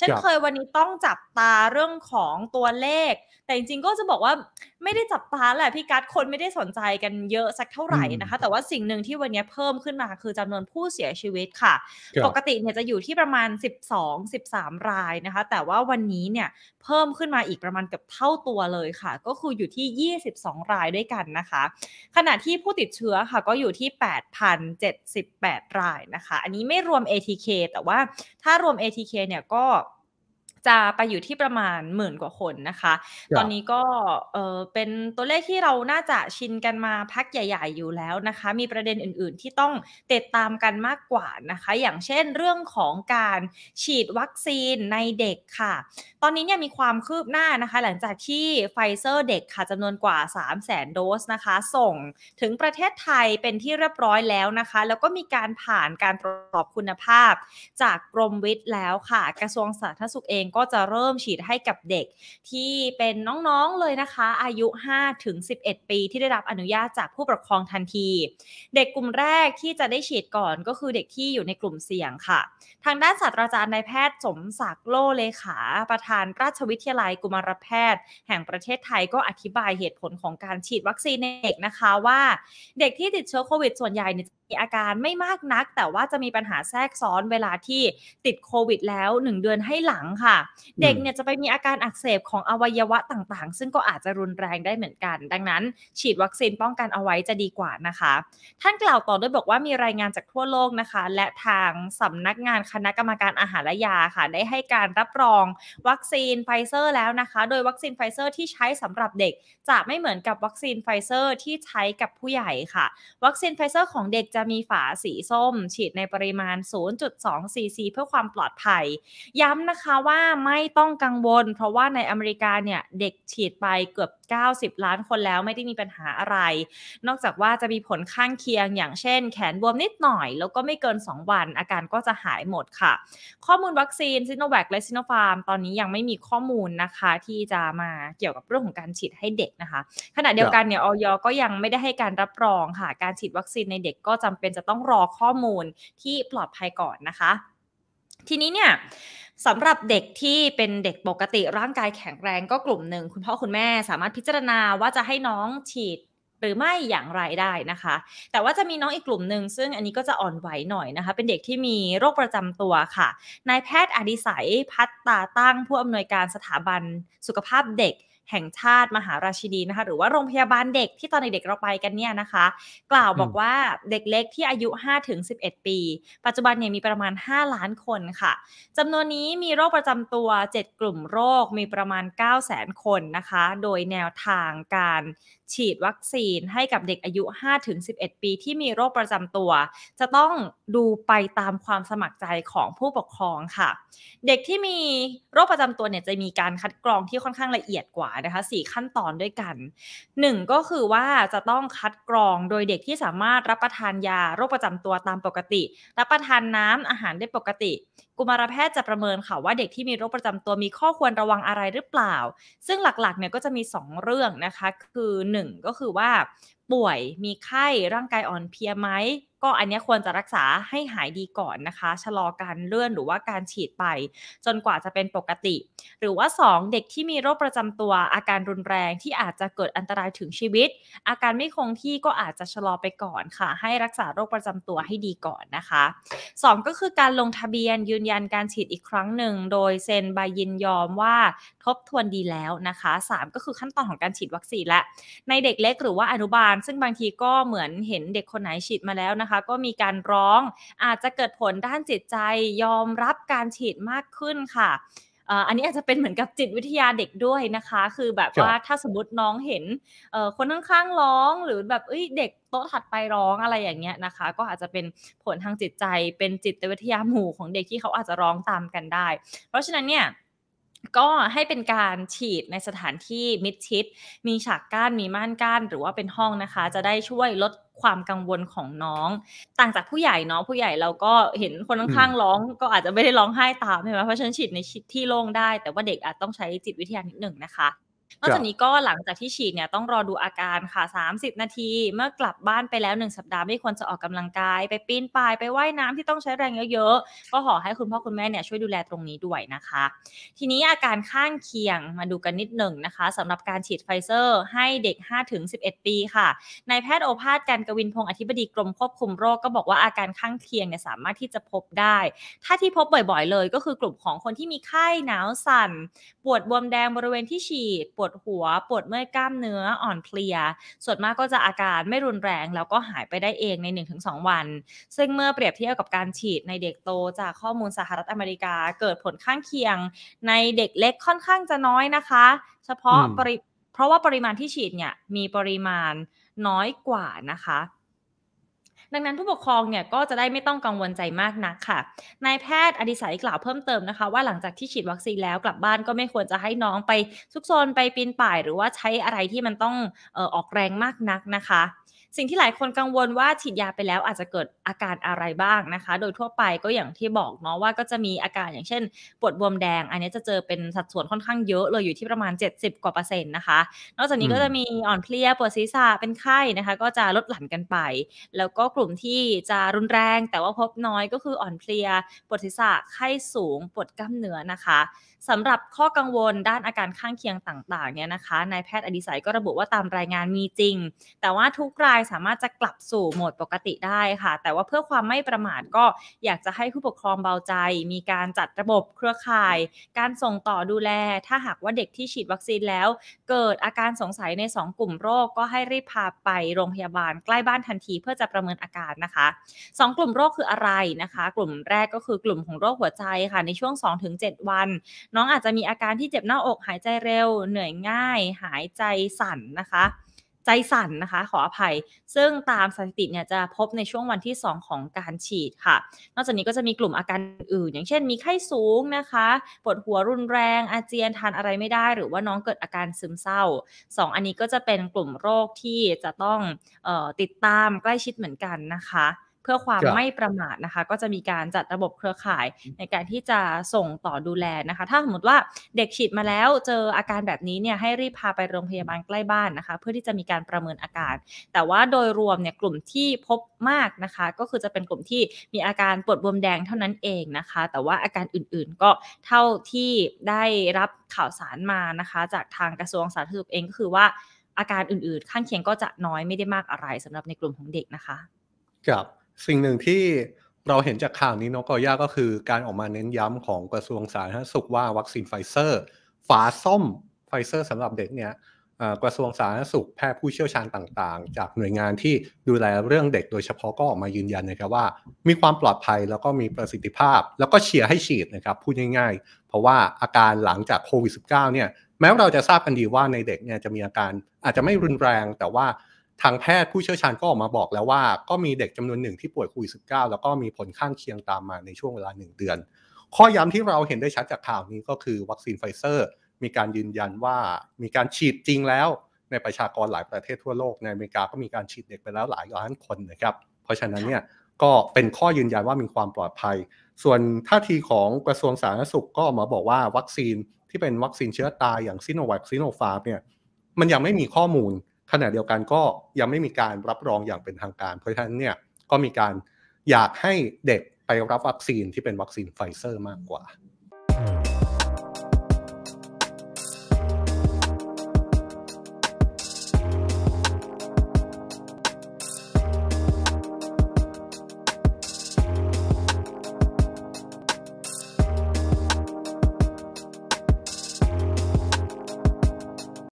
ฉช่นเคยวันนี้ต้องจับตาเรื่องของตัวเลข แต่จริงๆก็จะบอกว่าไม่ได้จับตาแหละพี่กัดคนไม่ได้สนใจกันเยอะสักเท่าไหร่นะคะ แต่ว่าสิ่งหนึ่งที่วันนี้เพิ่มขึ้นมาคือจำนวนผู้เสียชีวิตค่ะ ปกติเนี่ยจะอยู่ที่ประมาณ 12-13 รายนะคะ แต่ว่าวันนี้เนี่ยเพิ่มขึ้นมาอีกประมาณเกือบเท่าตัวเลยค่ะ ก็คืออยู่ที่ 22 รายด้วยกันนะคะ ขณะที่ผู้ติดเชื้อค่ะก็อยู่ที่ 8,078 รายนะคะ อันนี้ไม่รวม ATK แต่ว่าถ้ารวม ATK เนี่ยก็จะไปอยู่ที่ประมาณหมื่นกว่าคนนะคะ ตอนนี้ก็เออเป็นตัวเลขที่เราน่าจะชินกันมาพักใหญ่ๆ อยู่แล้วนะคะ มีประเด็นอื่นๆที่ต้องติดตามกันมากกว่านะคะ อย่างเช่น เรื่องของการฉีดวัคซีนในเด็กค่ะ ตอนนี้เนี่ยมีความคืบหน้านะคะ หลังจากที่ไฟเซอร์เด็กค่ะจำนวนกว่า3 0 0 0 0 0โดสนะคะส่งถึงประเทศไทยเป็นที่เรียบร้อยแล้วนะคะ แล้วก็มีการผ่านการตรวจสอบคุณภาพ จากกรมวิทย์แล้วค่ะกระทรวงสาธารณสุขเองก็จะเริ่มฉีดให้กับเด็กที่เป็นน้องๆ เลยนะคะ อายุ 5-11ถึงปีที่ได้รับอนุญาตจากผู้ปกครองทันที เด็กกลุ่มแรกที่จะได้ฉีดก่อนก็คือเด็กที่อยู่ในกลุ่มเสี่ยงค่ะ ทางด้านศาสตราจารย์นายแพทย์สมศักดิ์โลเลขา ประธานราชวิทยาลัยกุมารแพทย์แห่งประเทศไทยก็อธิบายเหตุผลของการฉีดวัคซีนเด็กนะคะว่าเด็กที่ติดเชื้อโควิดส่วนใหญ่เนี่ยมีอาการไม่มากนักแต่ว่าจะมีปัญหาแทรกซ้อนเวลาที่ติดโควิดแล้ว 1 เดือนให้หลังค่ะ เด็กเนี่ยจะไปมีอาการอักเสบของอวัยวะต่างๆ ซึ่งก็อาจจะรุนแรงได้เหมือนกัน ดังนั้น ฉีดวัคซีนป้องกันเอาไว้จะดีกว่านะคะ ท่านกล่าวต่อด้วยบอกว่ามีรายงานจากทั่วโลกนะคะ และทางสำนักงานคณะกรรมการอาหารและยาค่ะ ได้ให้การรับรองวัคซีนไฟเซอร์แล้วนะคะ โดยวัคซีนไฟเซอร์ที่ใช้สำหรับเด็ก จะไม่เหมือนกับวัคซีนไฟเซอร์ ที่ใช้กับผู้ใหญ่ค่ะ วัคซีนไฟเซอร์ของเด็กจะมีฝาสีส้มฉีดในปริมาณ 0.2 ซีซีเพื่อความปลอดภัย ย้ำนะคะว่าไม่ต้องกังวลเพราะว่าในอเมริกาเนี่ยเด็กฉีดไปเกือบ90 ล้านคนแล้วไม่ได้มีปัญหาอะไร นอกจากว่าจะมีผลข้างเคียงอย่างเช่นแขนบวมนิดหน่อย แล้วก็ไม่เกิน 2 วัน อาการก็จะหายหมดค่ะ ข้อมูลวัคซีนซิโนแวคและซิโนฟาร์มตอนนี้ยังไม่มีข้อมูลนะคะ ที่จะมาเกี่ยวกับเรื่องของการฉีดให้เด็กนะคะ ขณะเดียวกันเนี่ยออยก็ยังไม่ได้ให้การรับรองค่ะการฉีดวัคซีนในเด็ก ก็จำเป็นจะต้องรอข้อมูลที่ปลอดภัยก่อนนะคะ ทีนี้เนี่ยสำหรับเด็กที่เป็นเด็กปกติ ร่างกายแข็งแรงก็กลุ่มหนึ่งคุณพ่อคุณแม่สามารถพิจารณาว่าจะให้น้องฉีดหรือไม่อย่างไรได้นะคะ แต่ว่าจะมีน้องอีกกลุ่มหนึ่งซึ่งอันนี้ก็จะอ่อนไหวหน่อยนะคะ เป็นเด็กที่มีโรคประจำตัวค่ะนายแพทย์อดิศัยพัฒตาตั้งผู้อำนวยการสถาบันสุขภาพเด็กแห่งชาติมหาราชินีนะคะหรือว่าโรงพยาบาลเด็กที่ตอนเด็กเราไปกันเนี่ยนะคะ กล่าวบอกว่าเด็กเล็กที่อายุ5-11 ปี ปัจจุบันเนี่ยมีประมาณ 5 ล้านคนค่ะจำนวนนี้มีโรคประจำตัว 7 กลุ่มโรคมีประมาณ 9 0 0 0 0 0 คนนะคะ โดยแนวทางการฉีดวัคซีนให้กับเด็กอายุ5-11 ปี ที่มีโรคประจำตัว จะต้องดูไปตามความสมัครใจของผู้ปกครองค่ะ เด็กที่มีโรคประจำตัวเนี่ยจะมีการคัดกรองที่ค่อนข้างละเอียดกว่านะคะ4ขั้นตอนด้วยกัน1ก็คือว่าจะต้องคัดกรองโดยเด็กที่สามารถรับประทานยาโรคประจำตัวตามปกติ รับประทานน้ำอาหารได้ปกติ กุมารแพทย์จะประเมินค่ะว่าเด็กที่มีโรคประจำตัวมีข้อควรระวังอะไรหรือเปล่า ซึ่งหลักๆเนี่ยก็จะมี 2 เรื่องนะคะคือ 1 ก็คือว่าป่วยมีไข้ร่างกายอ่อนเพลียไหมก็อันนี้ควรจะรักษาให้หายดีก่อนนะคะชะลอการเลื่อนหรือว่าการฉีดไป จนกว่าจะเป็นปกติ หรือว่า 2 เด็กที่มีโรคประจำตัว อาการรุนแรงที่อาจจะเกิดอันตรายถึงชีวิต อาการไม่คงที่ก็อาจจะชะลอไปก่อนค่ะ ให้รักษาโรคประจำตัวให้ดีก่อนนะคะ 2 ก็คือการลงทะเบียนยืนยันการฉีดอีกครั้งหนึ่งโดยเซ็นใบยินยอมว่าทบทวนดีแล้วนะคะ 3 ก็คือขั้นตอนของการฉีดวัคซีนและ ในเด็กเล็กหรือว่าอนุบาลซึ่งบางทีก็เหมือนเห็นเด็กคนไหนฉีดมาแล้วนะคะ ก็มีการร้องอาจจะเกิดผลด้านจิตใจยอมรับการฉีดมากขึ้นค่ะอันนี้อาจจะเป็นเหมือนกับจิตวิทยาเด็กด้วยนะคะ คือแบบว่าถ้าสมมติน้องเห็นคนข้างๆร้องหรือแบบเอ้ยเด็กโต๊ะถัดไปร้องอะไรอย่างเงี้ยนะคะ ก็อาจจะเป็นผลทางจิตใจเป็นจิตวิทยาหมู่ของเด็กที่เขาอาจจะร้องตามกันได้ เพราะฉะนั้นเนี่ยก็ให้เป็นการฉีดในสถานที่มิดชิด มีฉากกั้นมีม่านกั้นหรือว่าเป็นห้องนะคะ จะได้ช่วยลดความกังวลของน้อง ต่างจากผู้ใหญ่เนาะผู้ใหญ่เราก็เห็นคนข้างๆร้อง ก็อาจจะไม่ได้ร้องไห้ตามใช่ไหมเพราะฉันฉีดในที่โล่งได้ แต่ว่าเด็กอาจต้องใช้จิตวิทยานิดหนึ่งนะคะนอกจากนี้ก็หลังจากที่ฉีดเนี่ยต้องรอดูอาการค่ะ30 นาที เมื่อกลับบ้านไปแล้ว 1 สัปดาห์ไม่ควรจะออกกำลังกายไปปีนป่ายไปไว่ายน้ำที่ต้องใช้แรงเยอะๆ ก็ขอให้คุณพ่อคุณแม่เนี่ยช่วยดูแลตรงนี้ด้วยนะคะ ทีนี้อาการข้างเคียงมาดูกันนิดหนึ่งนะคะ สำหรับการฉีดไฟเซอร์ให้เด็ก 5-11 ปีค่ะ นายแพทย์โอภาสการกวินพงศ์อธิบดีกรมควบคุมโรคก็บอกว่าอาการข้างเคียงเนี่ยสามารถที่จะพบได้ ถ้าที่พบบ่อย ๆ เลย ก็คือกลุ่มของคนที่มีไข้หนาวสั่น ปวดบวมแดงบริเวณที่ฉีดปวดวดหัวปวดเมื่อยกล้ามเนื้ออ่อนเพลีย ส่วนมากก็จะอาการไม่รุนแรง แล้วก็หายไปได้เองใน 1-2 วัน ซึ่งเมื่อเปรียบเทียบกับการฉีดในเด็กโตจากข้อมูลสหรัฐอเมริกาเกิดผลข้างเคียง ในเด็กเล็กค่อนข้างจะน้อยนะคะ เฉพาะปริเพราะว่าปริมาณที่ฉีดเนี่ย มีปริมาณน้อยกว่านะคะดังนั้นผู้ปกครองเนี่ยก็จะได้ไม่ต้องกังวลใจมากนักค่ะ นายแพทย์อดิศัยกล่าวเพิ่มเติมนะคะว่าหลังจากที่ฉีดวัคซีนแล้วกลับบ้านก็ไม่ควรจะให้น้องไปซุกซนไปปีนป่ายหรือว่าใช้อะไรที่มันต้องออกแรงมากนักนะคะสิ่งที่หลายคนกังวลว่าฉีดยาไปแล้วอาจจะเกิดอาการอะไรบ้างนะคะ โดยทั่วไปก็อย่างที่บอกเนาะว่าก็จะมีอาการอย่างเช่นปวดบวมแดงอันนี้จะเจอเป็นสัดส่วนค่อนข้างเยอะเลย อยู่ที่ประมาณ 70กว่าเปอร์เซ็นต์นะคะ นอกจากนี้ก็จะมีอ่อนเพลียปวดศีรษะเป็นไข้นะคะก็จะลดหลั่นกันไป แล้วก็กลุ่มที่จะรุนแรงแต่ว่าพบน้อยก็คืออ่อนเพลียปวดศีรษะไข้สูงปวดกล้ามเนื้อนะคะสำหรับข้อกังวลด้านอาการข้างเคียงต่างๆเนี่ยนะคะนายแพทย์อดิศัยก็ระบุว่าตามรายงานมีจริง แต่ว่าทุกรายสามารถจะกลับสู่โหมดปกติได้ค่ะ แต่ว่าเพื่อความไม่ประมาทก็อยากจะให้ผู้ปกครองเบาใจ มีการจัดระบบเครือข่าย การส่งต่อดูแล ถ้าหากว่าเด็กที่ฉีดวัคซีนแล้ว เกิดอาการสงสัยใน 2 กลุ่มโรคก็ให้รีบพาไปโรงพยาบาลใกล้บ้านทันที เพื่อจะประเมินอาการนะคะ 2 กลุ่มโรคคืออะไรนะคะ กลุ่มแรกก็คือกลุ่มของโรคหัวใจค่ะ ในช่วง 2-7 วัน น้องอาจจะมีอาการที่เจ็บหน้าอกหายใจเร็ว เหนื่อยง่าย หายใจสั่นนะคะใจสั่นนะคะขออภัยซึ่งตามสถิติเนี่ยจะพบในช่วงวันที่ 2 ของการฉีดค่ะ นอกจากนี้ก็จะมีกลุ่มอาการอื่น อย่างเช่นมีไข้สูงนะคะปวดหัวรุนแรง อาเจียนทานอะไรไม่ได้ หรือว่าน้องเกิดอาการซึมเศร้า 2 อันนี้ก็จะเป็นกลุ่มโรคที่จะต้องออติดตามใกล้ชิดเหมือนกันนะคะเพื่อความไม่ประมาทนะคะ ก็จะมีการจัดระบบเครือข่ายในการที่จะส่งต่อดูแลนะคะถ้าสมมติว่าเด็กฉีดมาแล้ว เจออาการแบบนี้เนี่ยให้รีบพาไปโรงพยาบาลใกล้บ้านนะคะ เพื่อที่จะมีการประเมินอาการ แต่ว่าโดยรวมเนี่ยกลุ่มที่พบมากนะคะ ก็คือจะเป็นกลุ่มที่มีอาการปวดบวมแดงเท่านั้นเองนะคะ แต่ว่าอาการอื่นๆก็เท่าที่ได้รับข่าวสารมานะคะ จากทางกระทรวงสาธารณสุขเองก็คือว่าอาการอื่นๆ ข้างเคียงก็จะน้อยไม่ได้มากอะไรสำหรับในกลุ่มของเด็กนะคะครับสิ่งหนึ่งที่เราเห็นจากข่าวนี้นกอย่า ก็คือการออกมาเน้นย้ำของกระทรวงสาธารณสุขว่า วัคซีนไฟเซอร์ฝาส้มไฟเซอร์สำหรับเด็กเนี่ยกระทรวงสาธารณสุขแพทย์ผู้เชี่ยวชาญต่างๆ จากหน่วยงานที่ดูแลเรื่องเด็กโดยเฉพาะก็ออกมายืนยันนะครับว่ามีความปลอดภัยแล้วก็มีประสิทธิภาพ แล้วก็เชียร์ให้ฉีดนะครับพูดง่ายๆ เพราะว่าอาการหลังจากโควิด -19 เนี่ยแม้เราจะทราบกันดีว่าในเด็กเนี่ยจะมีอาการอาจจะไม่รุนแรงแต่ว่าทางแพทย์ผู้เชี่ยวชาญก็ออกมาบอกแล้วว่า ก็มีเด็กจำนวนหนึ่งที่ป่วยโควิด้าแล้วก็มีผลข้างเคียงตามมาในช่วงเวลา 1 เดือน ข้อย้ำที่เราเห็นได้ชัดจากข่าวนี้ก็คือวัคซีนไฟเซอร์ มีการยืนยันว่ามีการฉีดจริงแล้วในประชากรหลายประเทศทั่วโลกในอเมริกาก็มีการฉีดเด็กไปแล้วหลายล้านคนนะครับเพราะฉะนั้นเนี่ยก็เป็นข้อยืนยันว่ามีความปลอดภัย ส่วนท่าทีของกระทรวงสาธารณสุขก็ออกมาบอกว่าวัคซีน ที่เป็นวัคซีนเชื้อตายอย่างซิโนแวคซิโนฟาร์มเนี่ยมันยังไม่มีข้อมูลขณะเดียวกันก็ยังไม่มีการรับรองอย่างเป็นทางการเพราะฉะนั้นเนี่ยก็มีการอยากให้เด็กไปรับวัคซีนที่เป็นวัคซีนไฟเซอร์มากกว่า